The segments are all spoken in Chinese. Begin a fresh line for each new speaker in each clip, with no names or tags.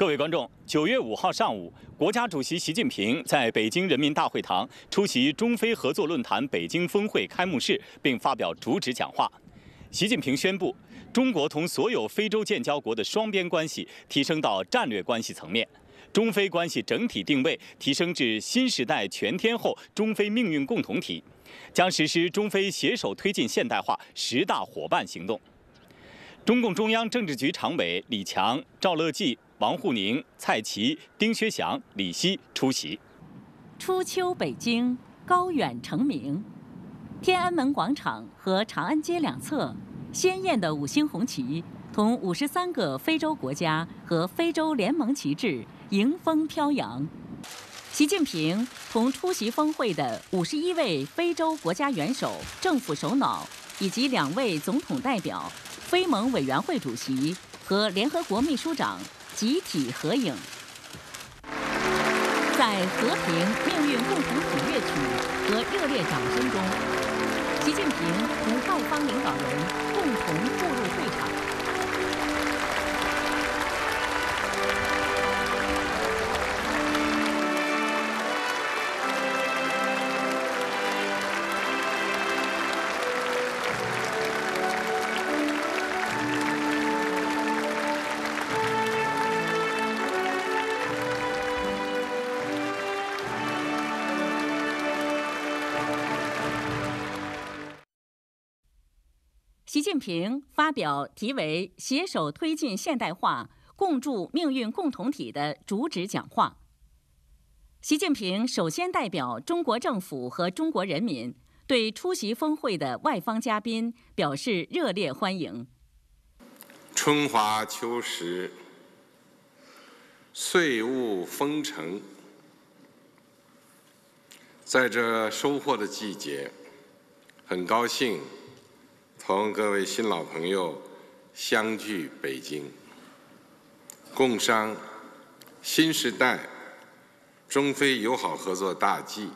各位观众，九月五号上午，国家主席习近平在北京人民大会堂出席中非合作论坛北京峰会开幕式，并发表主旨讲话。习近平宣布，中国同所有非洲建交国的双边关系提升到战略关系层面，中非关系整体定位提升至新时代全天候中非命运共同体，将实施中非携手推进现代化十大伙伴行动。中共中央政治局常委李强、赵乐际。王沪宁、蔡奇、丁薛祥、李希出席。
初秋北京，高远澄明，天安门广场和长安街两侧，鲜艳的五星红旗同五十三个非洲国家和非洲联盟旗帜迎风飘扬。习近平同出席峰会的五十一位非洲国家元首、政府首脑以及两位总统代表、非盟委员会主席和联合国秘书长。集体合影，在《和平命运共同体》乐曲和热烈掌声中，习近平同外方领导人共同。习近平发表题为“携手推进现代化，共筑命运共同体”的主旨讲话。习近平首先代表中国政府和中国人民，对出席峰会的外方嘉宾表示热烈欢迎。
春华秋实，岁物丰成，在这收获的季节，很高兴。同各位新老朋友相聚北京，共商新时代中非友好合作大计。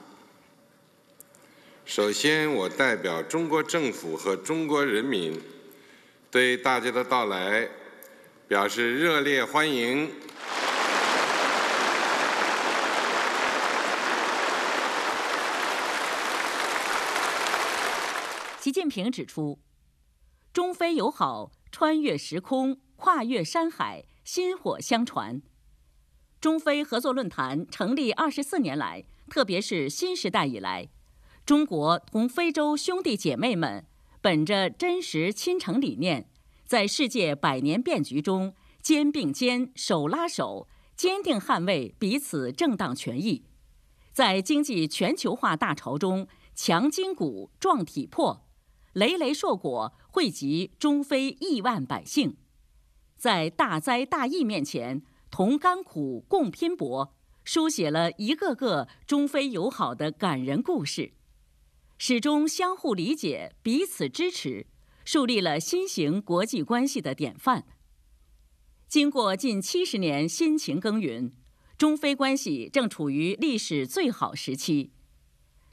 首先，我代表中国政府和中国人民，对大家的到来表示热烈欢迎。
习近平指出。中非友好穿越时空，跨越山海，薪火相传。中非合作论坛成立二十四年来，特别是新时代以来，中国同非洲兄弟姐妹们本着真实亲诚理念，在世界百年变局中肩并肩、手拉手，坚定捍卫彼此正当权益；在经济全球化大潮中强筋骨、壮体魄。累累硕果惠及中非亿万百姓，在大灾大疫面前同甘苦、共拼搏，书写了一个个中非友好的感人故事，始终相互理解、彼此支持，树立了新型国际关系的典范。经过近七十年辛勤耕耘，中非关系正处于历史最好时期。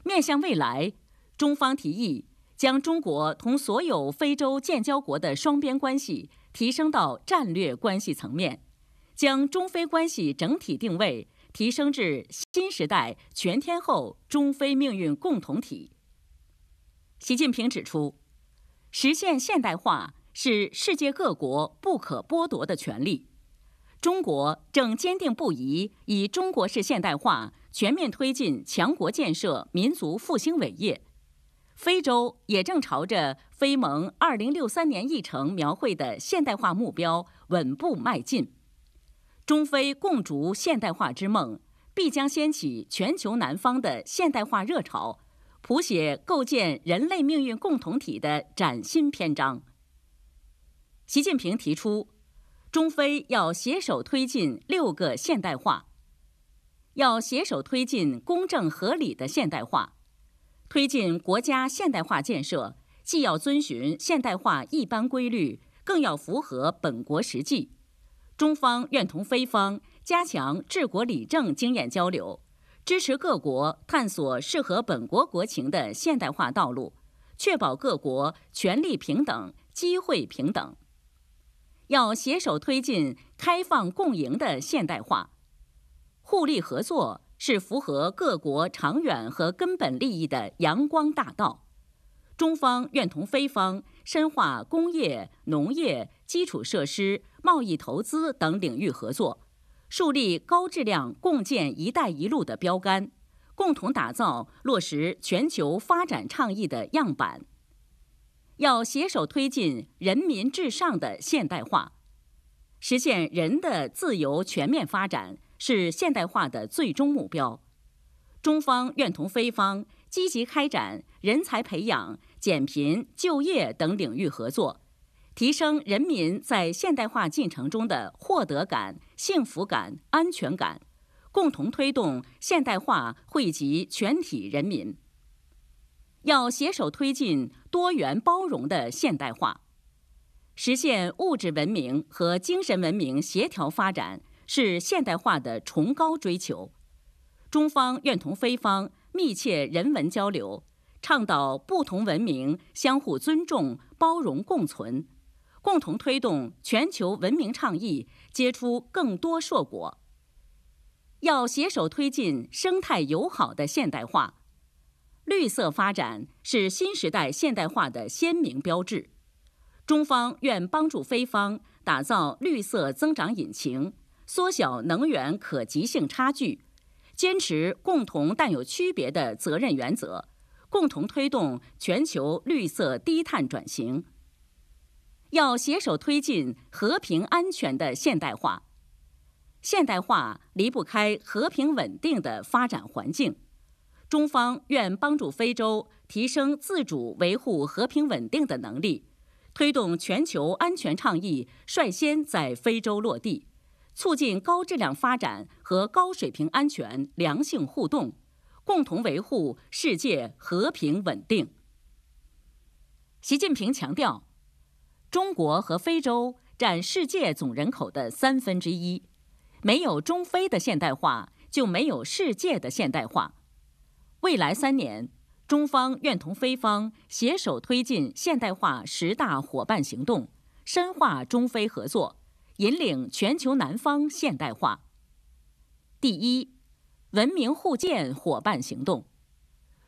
面向未来，中方提议。将中国同所有非洲建交国的双边关系提升到战略关系层面，将中非关系整体定位提升至新时代全天候中非命运共同体。习近平指出，实现现代化是世界各国不可剥夺的权利，中国正坚定不移以中国式现代化全面推进强国建设、民族复兴伟业。非洲也正朝着非盟2063年议程描绘的现代化目标稳步迈进。中非共筑现代化之梦，必将掀起全球南方的现代化热潮，谱写构建人类命运共同体的崭新篇章。习近平提出，中非要携手推进六个现代化，要携手推进公正合理的现代化。推进国家现代化建设，既要遵循现代化一般规律，更要符合本国实际。中方愿同非方加强治国理政经验交流，支持各国探索适合本国国情的现代化道路，确保各国权力平等、机会平等。要携手推进开放共赢的现代化，互利合作。是符合各国长远和根本利益的阳光大道。中方愿同非方深化工业、农业、基础设施、贸易、投资等领域合作，树立高质量共建“一带一路”的标杆，共同打造落实全球发展倡议的样板。要携手推进人民至上的现代化，实现人的自由全面发展。是现代化的最终目标。中方愿同非方积极开展人才培养、减贫、就业等领域合作，提升人民在现代化进程中的获得感、幸福感、安全感，共同推动现代化惠及全体人民。要携手推进多元包容的现代化，实现物质文明和精神文明协调发展。是现代化的崇高追求。中方愿同非方密切人文交流，倡导不同文明相互尊重、包容共存，共同推动全球文明倡议结出更多硕果。要携手推进生态友好的现代化。绿色发展是新时代现代化的鲜明标志。中方愿帮助非方打造绿色增长引擎。缩小能源可及性差距，坚持共同但有区别的责任原则，共同推动全球绿色低碳转型。要携手推进和平安全的现代化，现代化离不开和平稳定的发展环境。中方愿帮助非洲提升自主维护和平稳定的能力，推动全球安全倡议率先在非洲落地。促进高质量发展和高水平安全良性互动，共同维护世界和平稳定。习近平强调，中国和非洲占世界总人口的三分之一，没有中非的现代化，就没有世界的现代化。未来三年，中方愿同非方携手推进现代化十大伙伴行动，深化中非合作。引领全球南方现代化。第一，文明互鉴伙伴行动，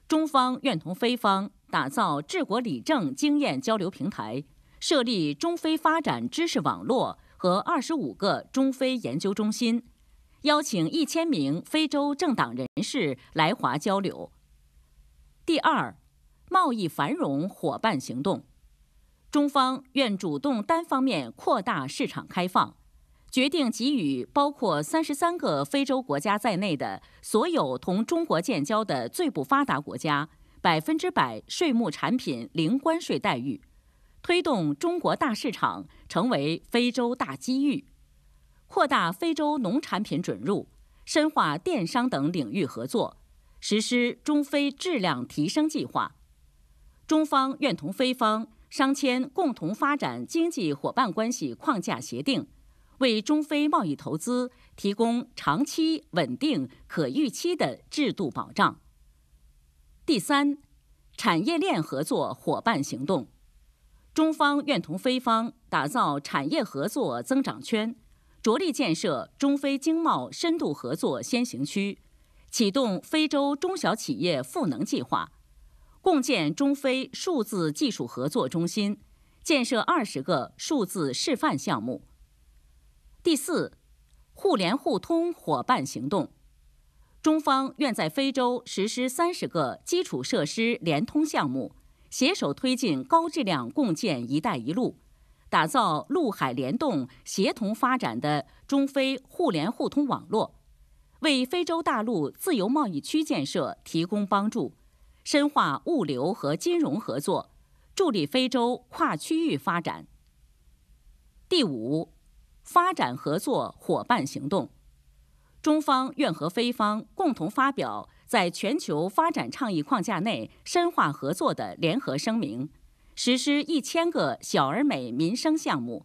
中方愿同非方打造治国理政经验交流平台，设立中非发展知识网络和二十五个中非研究中心，邀请一千名非洲政党人士来华交流。第二，贸易繁荣伙伴行动。中方愿主动单方面扩大市场开放，决定给予包括三十三个非洲国家在内的所有同中国建交的最不发达国家百分之百税目产品零关税待遇，推动中国大市场成为非洲大机遇，扩大非洲农产品准入，深化电商等领域合作，实施中非质量提升计划。中方愿同非方。商签共同发展经济伙伴关系框架协定，为中非贸易投资提供长期稳定可预期的制度保障。第三，产业链合作伙伴行动，中方愿同非方打造产业合作增长圈，着力建设中非经贸深度合作先行区，启动非洲中小企业赋能计划。共建中非数字技术合作中心，建设二十个数字示范项目。第四，互联互通伙伴行动，中方愿在非洲实施三十个基础设施联通项目，携手推进高质量共建“一带一路”，打造陆海联动、协同发展的中非互联互通网络，为非洲大陆自由贸易区建设提供帮助。深化物流和金融合作，助力非洲跨区域发展。第五，发展合作伙伴行动，中方愿和非方共同发表在全球发展倡议框架内深化合作的联合声明，实施一千个小而美民生项目，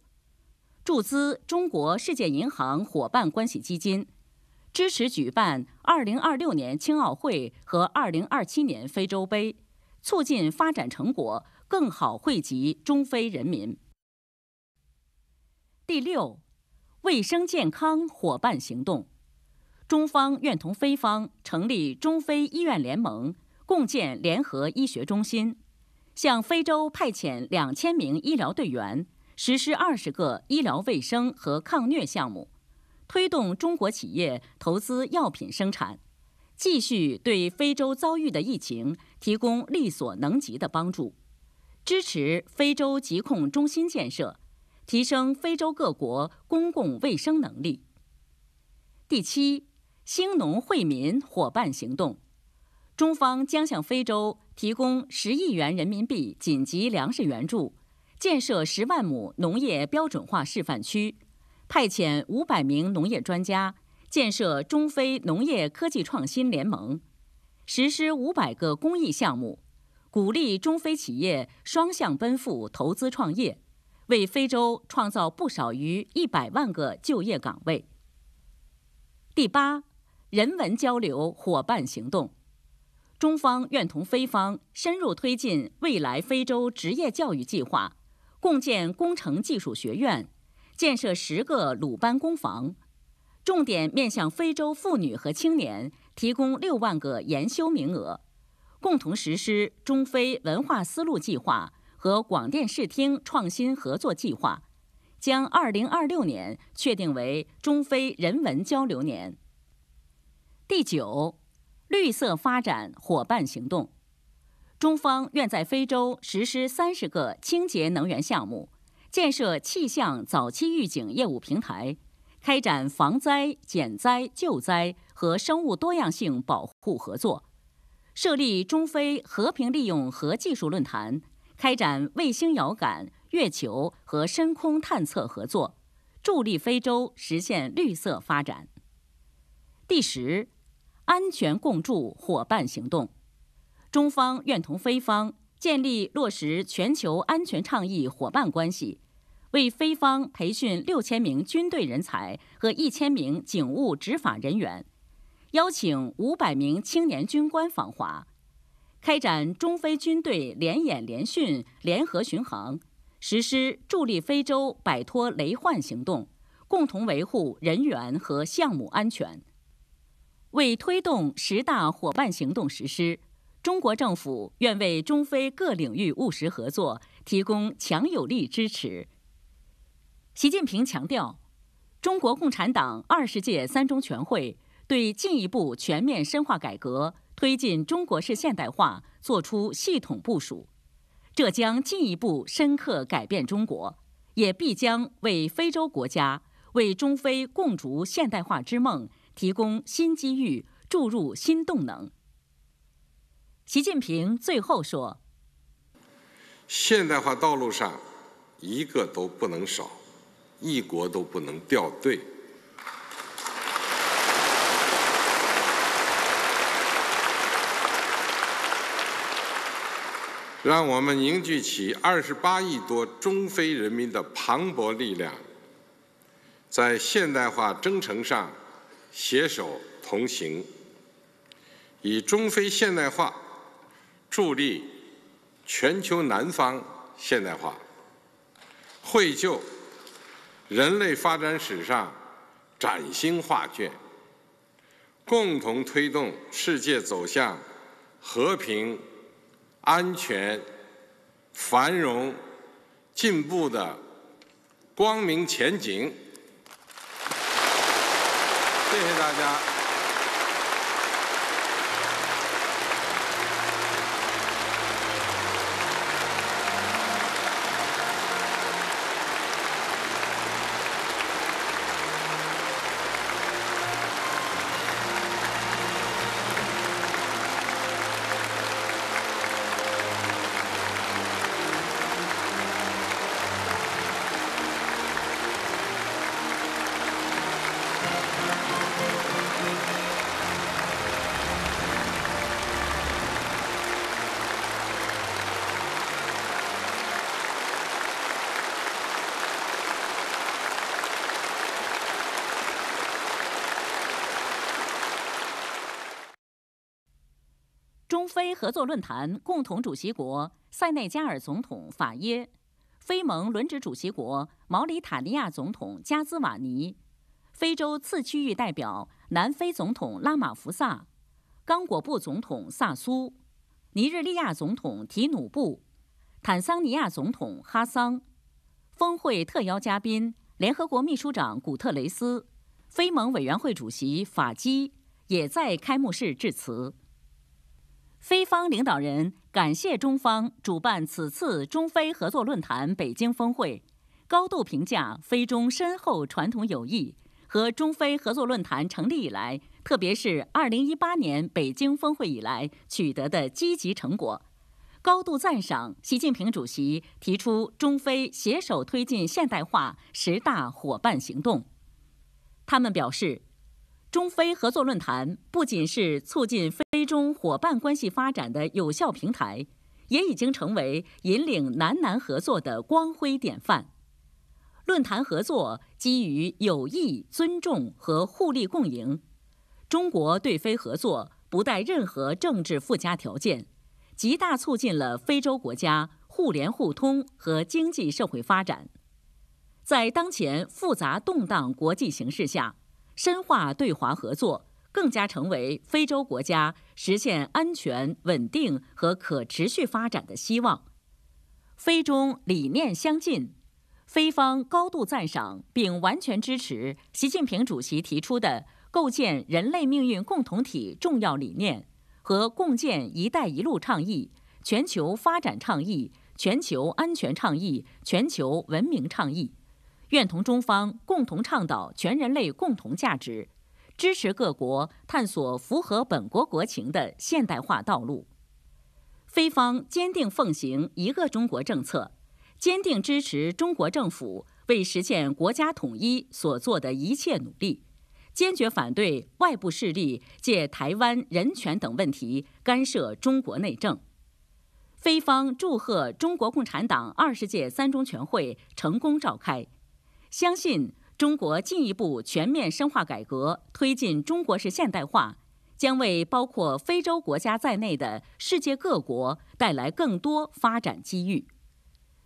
注资中国世界银行伙伴关系基金。支持举办二零二六年青奥会和二零二七年非洲杯，促进发展成果更好惠及中非人民。第六，卫生健康伙伴行动，中方愿同非方成立中非医院联盟，共建联合医学中心，向非洲派遣两千名医疗队员，实施二十个医疗卫生和抗疟项目。推动中国企业投资药品生产，继续对非洲遭遇的疫情提供力所能及的帮助，支持非洲疾控中心建设，提升非洲各国公共卫生能力。第七，兴农惠民伙伴行动，中方将向非洲提供十亿元人民币紧急粮食援助，建设十万亩农业标准化示范区。派遣五百名农业专家，建设中非农业科技创新联盟，实施五百个公益项目，鼓励中非企业双向奔赴投资创业，为非洲创造不少于一百万个就业岗位。第八，人文交流伙伴行动，中方愿同非方深入推进未来非洲职业教育计划，共建工程技术学院。建设十个鲁班工坊，重点面向非洲妇女和青年提供六万个研修名额，共同实施中非文化丝路计划和广电视听创新合作计划，将二零二六年确定为中非人文交流年。第九，绿色发展伙伴行动，中方愿在非洲实施三十个清洁能源项目。建设气象早期预警业务平台，开展防灾、减灾、救灾和生物多样性保护合作，设立中非和平利用核技术论坛，开展卫星遥感、月球和深空探测合作，助力非洲实现绿色发展。第十，安全共筑伙伴行动，中方愿同非方。建立落实全球安全倡议伙伴关系，为非方培训六千名军队人才和一千名警务执法人员，邀请五百名青年军官访华，开展中非军队联演联训、联合巡航，实施助力非洲摆脱雷患行动，共同维护人员和项目安全，为推动十大伙伴行动实施。中国政府愿为中非各领域务实合作提供强有力支持。习近平强调，中国共产党二十届三中全会对进一步全面深化改革、推进中国式现代化作出系统部署，这将进一步深刻改变中国，也必将为非洲国家、为中非共筑现代化之梦提供新机遇、注入新动能。习近平最后说：“
现代化道路上，一个都不能少，一国都不能掉队。让我们凝聚起二十八亿多中非人民的磅礴力量，在现代化征程上携手同行，以中非现代化。”助力全球南方现代化，绘就人类发展史上崭新画卷，共同推动世界走向和平、安全、繁荣、进步的光明前景。谢谢大家。
非合作论坛共同主席国塞内加尔总统法耶，非盟轮值主席国毛里塔尼亚总统加兹瓦尼，非洲次区域代表南非总统拉马福萨，刚果布总统萨苏，尼日利亚总统提努布，坦桑尼亚总统哈桑，峰会特邀嘉宾联合国秘书长古特雷斯，非盟委员会主席法基也在开幕式致辞。非方领导人感谢中方主办此次中非合作论坛北京峰会，高度评价非中深厚传统友谊和中非合作论坛成立以来，特别是二零一八年北京峰会以来取得的积极成果，高度赞赏习近平主席提出中非携手推进现代化十大伙伴行动。他们表示。中非合作论坛不仅是促进非中伙伴关系发展的有效平台，也已经成为引领南南合作的光辉典范。论坛合作基于友谊、尊重和互利共赢。中国对非合作不带任何政治附加条件，极大促进了非洲国家互联互通和经济社会发展。在当前复杂动荡国际形势下，深化对华合作，更加成为非洲国家实现安全、稳定和可持续发展的希望。非中理念相近，非方高度赞赏并完全支持习近平主席提出的构建人类命运共同体重要理念和共建“一带一路”倡议、全球发展倡议、全球安全倡议、全球文明倡议。愿同中方共同倡导全人类共同价值，支持各国探索符合本国国情的现代化道路。菲方坚定奉行一个中国政策，坚定支持中国政府为实现国家统一所做的一切努力，坚决反对外部势力借台湾人权等问题干涉中国内政。菲方祝贺中国共产党二十届三中全会成功召开。相信中国进一步全面深化改革，推进中国式现代化，将为包括非洲国家在内的世界各国带来更多发展机遇。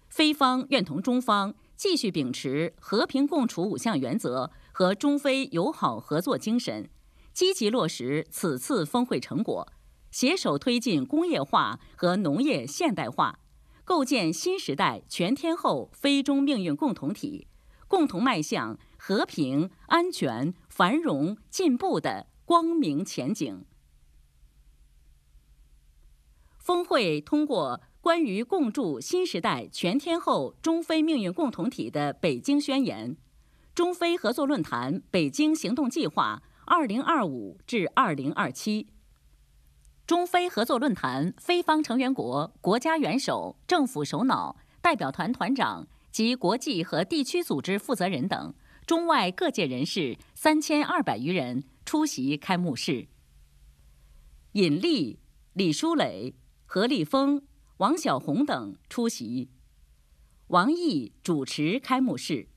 非方愿同中方继续秉持和平共处五项原则和中非友好合作精神，积极落实此次峰会成果，携手推进工业化和农业现代化，构建新时代全天候非中命运共同体。共同迈向和平、安全、繁荣、进步的光明前景。峰会通过《关于共筑新时代全天候中非命运共同体的北京宣言》《中非合作论坛北京行动计划 （2025-2027）》。中非合作论坛非方成员国国家元首、政府首脑、代表团团长。及国际和地区组织负责人等，中外各界人士三千二百余人出席开幕式。尹力、李书磊、何立峰、王晓红等出席。王毅主持开幕式。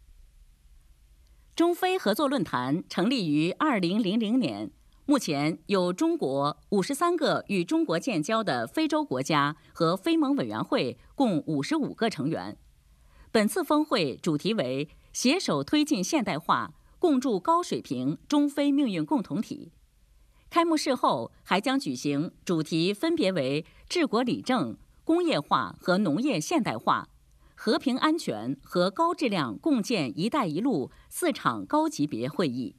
中非合作论坛成立于二零零零年，目前有中国五十三个与中国建交的非洲国家和非盟委员会共五十五个成员。本次峰会主题为“携手推进现代化，共筑高水平中非命运共同体”。开幕式后还将举行主题分别为“治国理政”“工业化和农业现代化”“和平安全”和“高质量共建‘一带一路’”四场高级别会议。